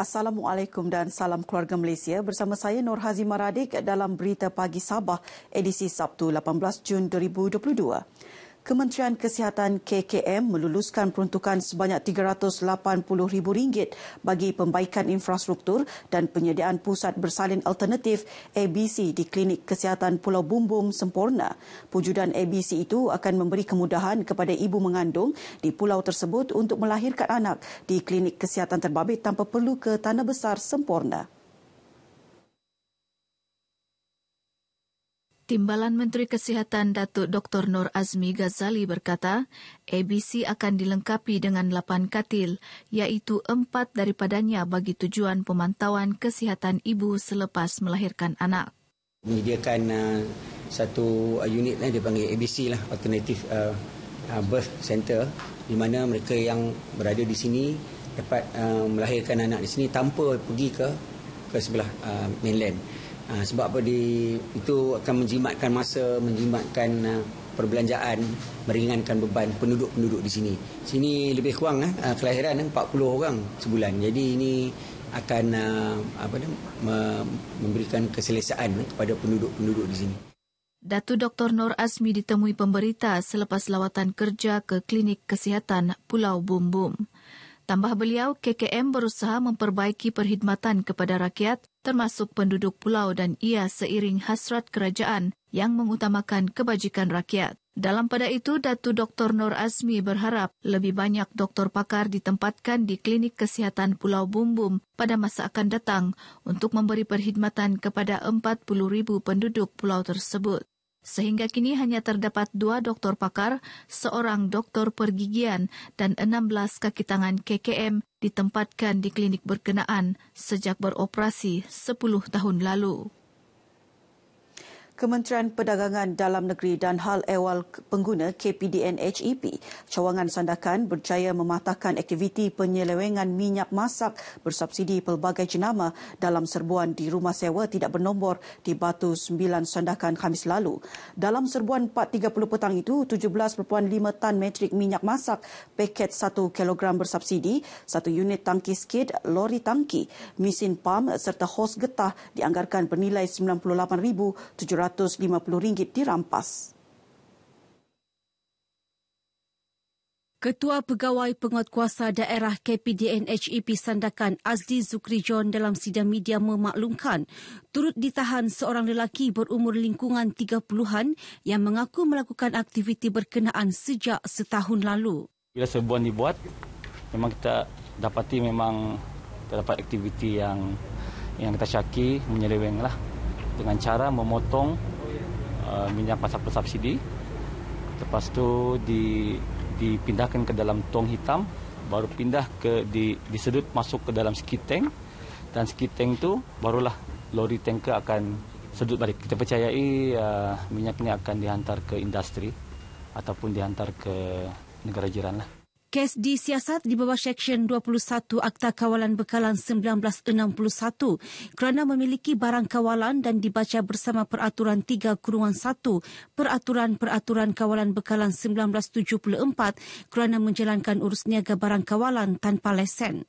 Assalamualaikum dan salam keluarga Malaysia. Bersama saya Nur Hazimah Radik dalam Berita Pagi Sabah edisi Sabtu 18 Jun 2022. Kementerian Kesihatan KKM meluluskan peruntukan sebanyak RM380,000 bagi pembaikan infrastruktur dan penyediaan pusat bersalin alternatif ABC di Klinik Kesihatan Pulau Bumbung Semporna. Pujudan ABC itu akan memberi kemudahan kepada ibu mengandung di pulau tersebut untuk melahirkan anak di Klinik Kesihatan Terbabit tanpa perlu ke Tanah Besar Semporna. Timbalan Menteri Kesihatan Datuk Dr. Nor Azmi Ghazali berkata, ABC akan dilengkapi dengan lapan katil, iaitu empat daripadanya bagi tujuan pemantauan kesihatan ibu selepas melahirkan anak. Menyediakan uh, satu uh, unit yang lah, dipanggil ABC, lah, Alternative uh, uh Birth Center, di mana mereka yang berada di sini dapat uh, melahirkan anak di sini tanpa pergi ke, ke sebelah uh, mainland. Ha, sebab apa di itu akan menjimatkan masa, menjimatkan ha, perbelanjaan, meringankan beban penduduk-penduduk di sini. Sini lebih kurang ha, ha kelahiran 40 orang sebulan. Jadi ini akan ha, apa ni, me, memberikan keselesaan ha, kepada penduduk-penduduk di sini. Datu Dr. Nur Azmi ditemui pemberita selepas lawatan kerja ke Klinik Kesihatan Pulau Bumbum. Tambah beliau, KKM berusaha memperbaiki perkhidmatan kepada rakyat termasuk penduduk pulau dan ia seiring hasrat kerajaan yang mengutamakan kebajikan rakyat. Dalam pada itu, Datu Dr. Nur Azmi berharap lebih banyak doktor pakar ditempatkan di Klinik Kesihatan Pulau Bumbum pada masa akan datang untuk memberi perkhidmatan kepada 40,000 penduduk pulau tersebut. Sehingga kini hanya terdapat dua doktor pakar, seorang doktor pergigian dan 16 kaki tangan KKM ditempatkan di klinik berkenaan sejak beroperasi 10 tahun lalu. Kementerian Perdagangan Dalam Negeri dan Hal Ehwal Pengguna KPDN HEP, cawangan sandakan berjaya mematahkan aktiviti penyelewengan minyak masak bersubsidi pelbagai jenama dalam serbuan di rumah sewa tidak bernombor di Batu 9 Sandakan Khamis lalu. Dalam serbuan 4.30 petang itu, 17.5 tan metrik minyak masak, paket 1 kilogram bersubsidi, satu unit tangki skid, lori tangki, mesin pam serta hos getah dianggarkan bernilai RM98,700 RM250 dirampas. Ketua Pegawai Penguatkuasa Daerah KPDN HEP Sandakan Azli Zukri John dalam sidang media memaklumkan turut ditahan seorang lelaki berumur lingkungan 30-an yang mengaku melakukan aktiviti berkenaan sejak setahun lalu. Bila serbuan dibuat, memang kita dapati memang terdapat aktiviti yang yang kita syaki menyeleweng lah dengan cara memotong uh, minyak pasal bersubsidi. Lepas tu di, dipindahkan ke dalam tong hitam, baru pindah ke di, disedut masuk ke dalam skid tank dan skid tank tu barulah lori tanker akan sedut balik. Kita percayai uh, minyak ini akan dihantar ke industri ataupun dihantar ke negara jiran lah. Kes disiasat di bawah Seksyen 21 Akta Kawalan Bekalan 1961 kerana memiliki barang kawalan dan dibaca bersama Peraturan 3 Kurungan 1 Peraturan-Peraturan Kawalan Bekalan 1974 kerana menjalankan urus niaga barang kawalan tanpa lesen.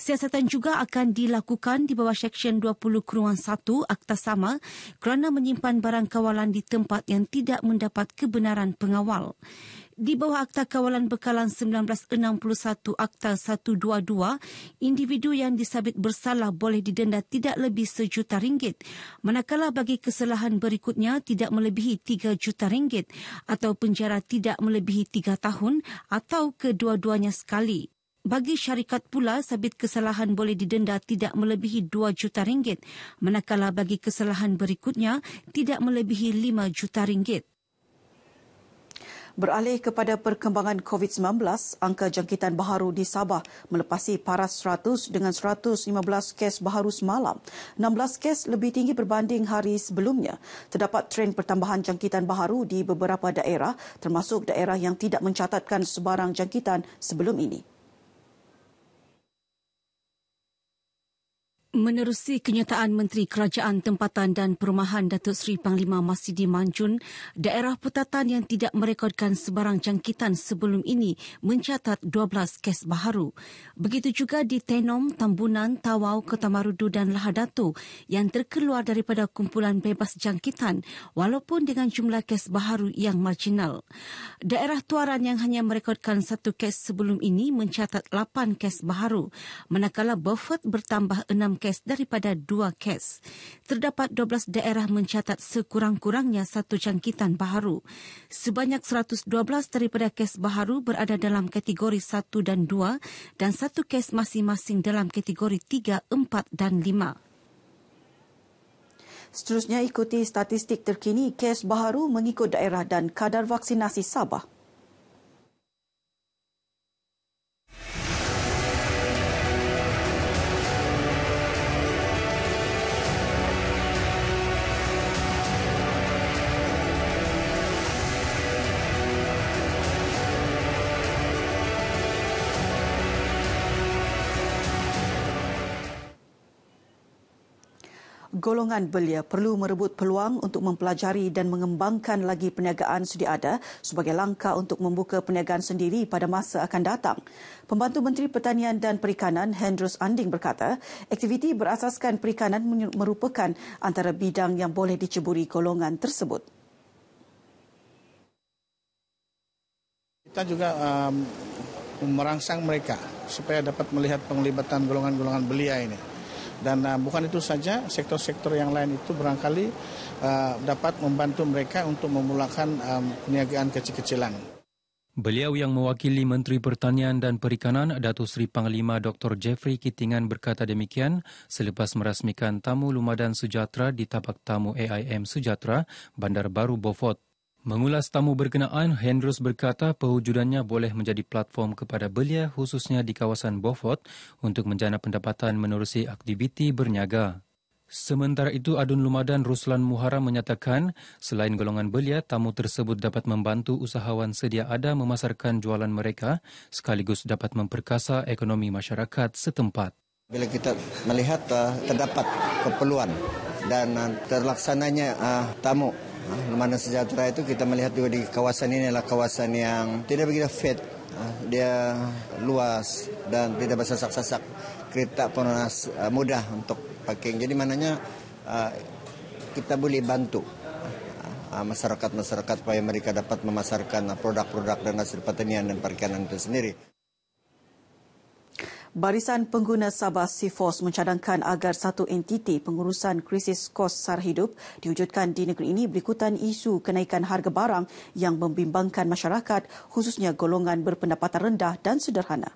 Siasatan juga akan dilakukan di bawah Seksyen 20 Kurungan 1 Akta Sama kerana menyimpan barang kawalan di tempat yang tidak mendapat kebenaran pengawal di bawah Akta Kawalan Bekalan 1961 Akta 122, individu yang disabit bersalah boleh didenda tidak lebih sejuta ringgit. Manakala bagi kesalahan berikutnya tidak melebihi tiga juta ringgit atau penjara tidak melebihi tiga tahun atau kedua-duanya sekali. Bagi syarikat pula, sabit kesalahan boleh didenda tidak melebihi dua juta ringgit, manakala bagi kesalahan berikutnya tidak melebihi lima juta ringgit. Beralih kepada perkembangan COVID-19, angka jangkitan baharu di Sabah melepasi paras 100 dengan 115 kes baharu semalam. 16 kes lebih tinggi berbanding hari sebelumnya. Terdapat tren pertambahan jangkitan baharu di beberapa daerah termasuk daerah yang tidak mencatatkan sebarang jangkitan sebelum ini. Menerusi kenyataan Menteri Kerajaan Tempatan dan Perumahan Datuk Seri Panglima Masidi Manjun, daerah Putatan yang tidak merekodkan sebarang jangkitan sebelum ini mencatat 12 kes baharu. Begitu juga di Tenom, Tambunan, Tawau, Ketamarudu dan Lahadatu yang terkeluar daripada kumpulan bebas jangkitan walaupun dengan jumlah kes baharu yang marginal. Daerah Tuaran yang hanya merekodkan satu kes sebelum ini mencatat 8 kes baharu, manakala Beaufort bertambah 6 kes daripada dua kes. Terdapat 12 daerah mencatat sekurang-kurangnya satu jangkitan baharu. Sebanyak 112 daripada kes baharu berada dalam kategori 1 dan 2 dan satu kes masing-masing dalam kategori 3, 4 dan 5. Seterusnya ikuti statistik terkini kes baharu mengikut daerah dan kadar vaksinasi Sabah. golongan belia perlu merebut peluang untuk mempelajari dan mengembangkan lagi perniagaan sedia ada sebagai langkah untuk membuka perniagaan sendiri pada masa akan datang. Pembantu Menteri Pertanian dan Perikanan Hendros Anding berkata, aktiviti berasaskan perikanan merupakan antara bidang yang boleh diceburi golongan tersebut. Kita juga um, merangsang mereka supaya dapat melihat penglibatan golongan-golongan belia ini dan uh, bukan itu saja sektor-sektor yang lain itu barangkali uh, dapat membantu mereka untuk memulakan um, perniagaan kecil-kecilan. Beliau yang mewakili Menteri Pertanian dan Perikanan Datuk Sri Panglima Dr. Jeffrey Kitingan berkata demikian selepas merasmikan tamu Lumadan Sejahtera di tapak tamu AIM Sejahtera Bandar Baru Bofot. Mengulas tamu berkenaan, Hendros berkata perwujudannya boleh menjadi platform kepada belia khususnya di kawasan Beaufort untuk menjana pendapatan menerusi aktiviti berniaga. Sementara itu, Adun Lumadan Ruslan Muharam menyatakan, selain golongan belia, tamu tersebut dapat membantu usahawan sedia ada memasarkan jualan mereka sekaligus dapat memperkasa ekonomi masyarakat setempat. Bila kita melihat ah, terdapat keperluan dan ah, terlaksananya ah, tamu mana sejahtera itu kita melihat juga di kawasan ini adalah kawasan yang tidak begitu fit. Ah, dia luas dan tidak bersesak-sesak kereta penunas ah, mudah untuk parking. Jadi mananya ah, kita boleh bantu masyarakat-masyarakat supaya mereka dapat memasarkan produk-produk dan hasil pertanian dan perikanan itu sendiri. Barisan Pengguna Sabah Sifos mencadangkan agar satu entiti pengurusan krisis kos sara hidup diwujudkan di negeri ini berikutan isu kenaikan harga barang yang membimbangkan masyarakat khususnya golongan berpendapatan rendah dan sederhana.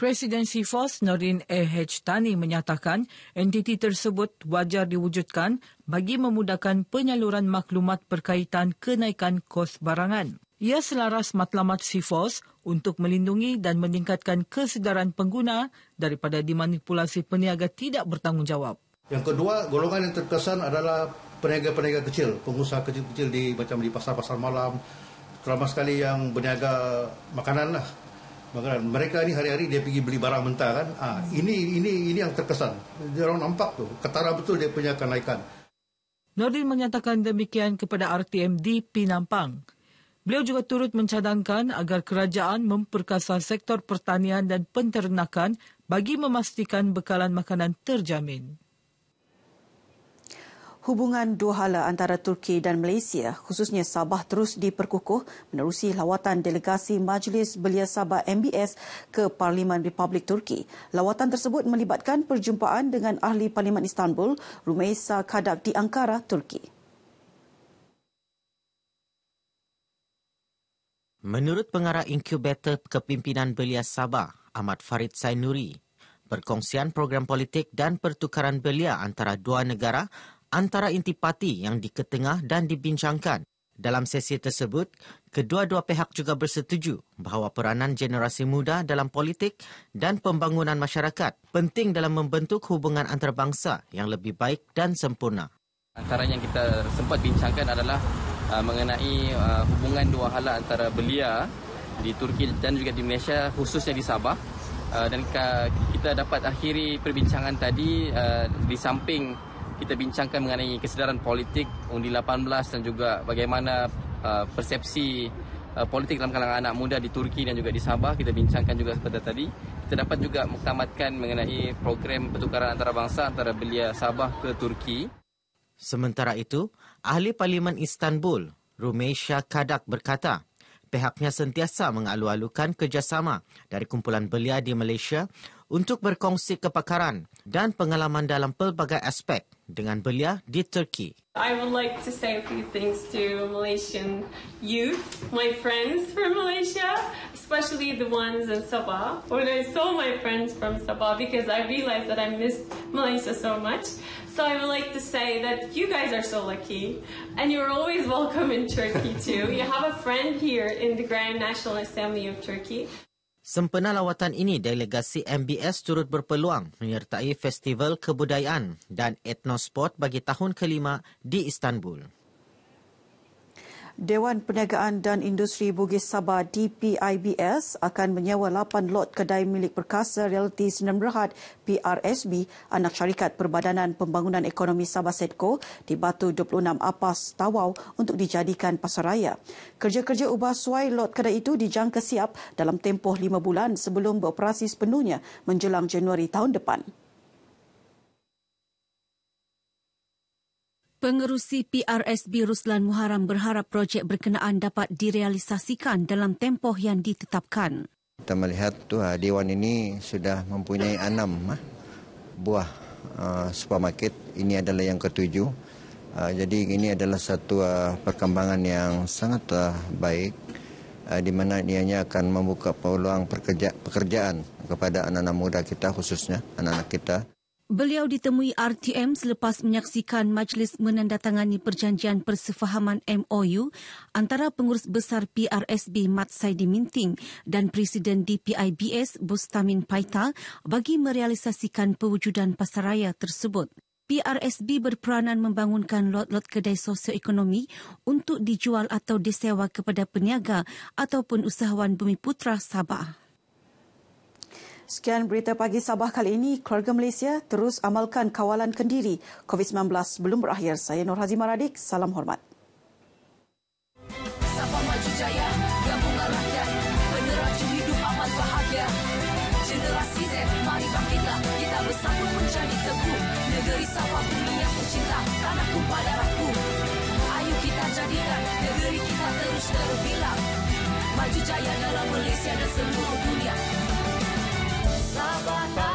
Presiden Sifos Norin A.H. Tani menyatakan entiti tersebut wajar diwujudkan bagi memudahkan penyaluran maklumat berkaitan kenaikan kos barangan. Ia selaras matlamat SIFOS untuk melindungi dan meningkatkan kesedaran pengguna daripada dimanipulasi peniaga tidak bertanggungjawab. Yang kedua, golongan yang terkesan adalah peniaga-peniaga kecil, pengusaha kecil-kecil di macam di pasar-pasar malam, terlalu sekali yang berniaga makanan lah. Makanan. Mereka ini hari-hari dia pergi beli barang mentah kan. Ah, ini ini ini yang terkesan. Dia orang nampak tu, ketara betul dia punya kenaikan. Nordin menyatakan demikian kepada RTMD Pinampang. Beliau juga turut mencadangkan agar kerajaan memperkasa sektor pertanian dan penternakan bagi memastikan bekalan makanan terjamin. Hubungan dua hala antara Turki dan Malaysia, khususnya Sabah terus diperkukuh menerusi lawatan delegasi Majlis Belia Sabah MBS ke Parlimen Republik Turki. Lawatan tersebut melibatkan perjumpaan dengan ahli Parlimen Istanbul, Rumeysa Kadak di Ankara, Turki. Menurut pengarah inkubator kepimpinan belia Sabah, Ahmad Farid Sainuri, perkongsian program politik dan pertukaran belia antara dua negara antara intipati parti yang diketengah dan dibincangkan. Dalam sesi tersebut, kedua-dua pihak juga bersetuju bahawa peranan generasi muda dalam politik dan pembangunan masyarakat penting dalam membentuk hubungan antarabangsa yang lebih baik dan sempurna. Antara yang kita sempat bincangkan adalah Ah, mengenai uh, hubungan dua halat antara belia di Turki dan juga di Malaysia khususnya di Sabah uh, dan ka, kita dapat akhiri perbincangan tadi uh, di samping kita bincangkan mengenai kesedaran politik undi 18 dan juga bagaimana uh, persepsi uh, politik dalam kalangan anak muda di Turki dan juga di Sabah kita bincangkan juga seperti tadi kita dapat juga muktamadkan mengenai program pertukaran antarabangsa antara belia Sabah ke Turki Sementara itu, Ahli Parlimen Istanbul, Rumeysha Kadak berkata, pihaknya sentiasa mengalu-alukan kerjasama dari kumpulan belia di Malaysia untuk berkongsi kepakaran dan pengalaman dalam pelbagai aspek dengan belia di Turki. I would like to say a few things to Malaysian youth, my friends from Malaysia, especially the ones in Sabah. When I saw my friends from Sabah, because I realized that I missed Malaysia so much, so I would like to say that you guys are so lucky, and you're always welcome in Turkey too. You have a friend here in the Grand National Assembly of Turkey. Sempena lawatan ini, delegasi MBS turut berpeluang menyertai Festival Kebudayaan dan Etnosport bagi tahun kelima di Istanbul. Dewan Perniagaan dan Industri Bugis Sabah DPIBS akan menyewa 8 lot kedai milik perkasa Realty Sdn Berhad PRSB anak syarikat Perbadanan Pembangunan Ekonomi Sabah Setco di Batu 26 Apas Tawau untuk dijadikan pasaraya. Kerja-kerja ubah suai lot kedai itu dijangka siap dalam tempoh 5 bulan sebelum beroperasi sepenuhnya menjelang Januari tahun depan. Pengerusi PRSB Ruslan Muharram berharap projek berkenaan dapat direalisasikan dalam tempoh yang ditetapkan. Kita melihat tu ah, dewan ini sudah mempunyai enam ah, buah ah, supermarket. Ini adalah yang ketujuh. Jadi ini adalah satu perkembangan yang sangat baik di mana ianya akan membuka peluang pekerjaan kepada anak-anak muda kita khususnya anak-anak kita. Beliau ditemui RTM selepas menyaksikan majlis menandatangani perjanjian persefahaman MOU antara pengurus besar PRSB Mat Saidi Minting dan Presiden DPIBS Bustamin Paita bagi merealisasikan pewujudan pasaraya tersebut. PRSB berperanan membangunkan lot-lot kedai sosioekonomi untuk dijual atau disewa kepada peniaga ataupun usahawan bumi putra Sabah. Sekian berita pagi Sabah kali ini. Keluarga Malaysia terus amalkan kawalan kendiri. COVID-19 belum berakhir. Saya Nur Hazimah Radik. Salam hormat. terus terbilang. Maju jaya dalam Malaysia dan seluruh dunia. Sabadão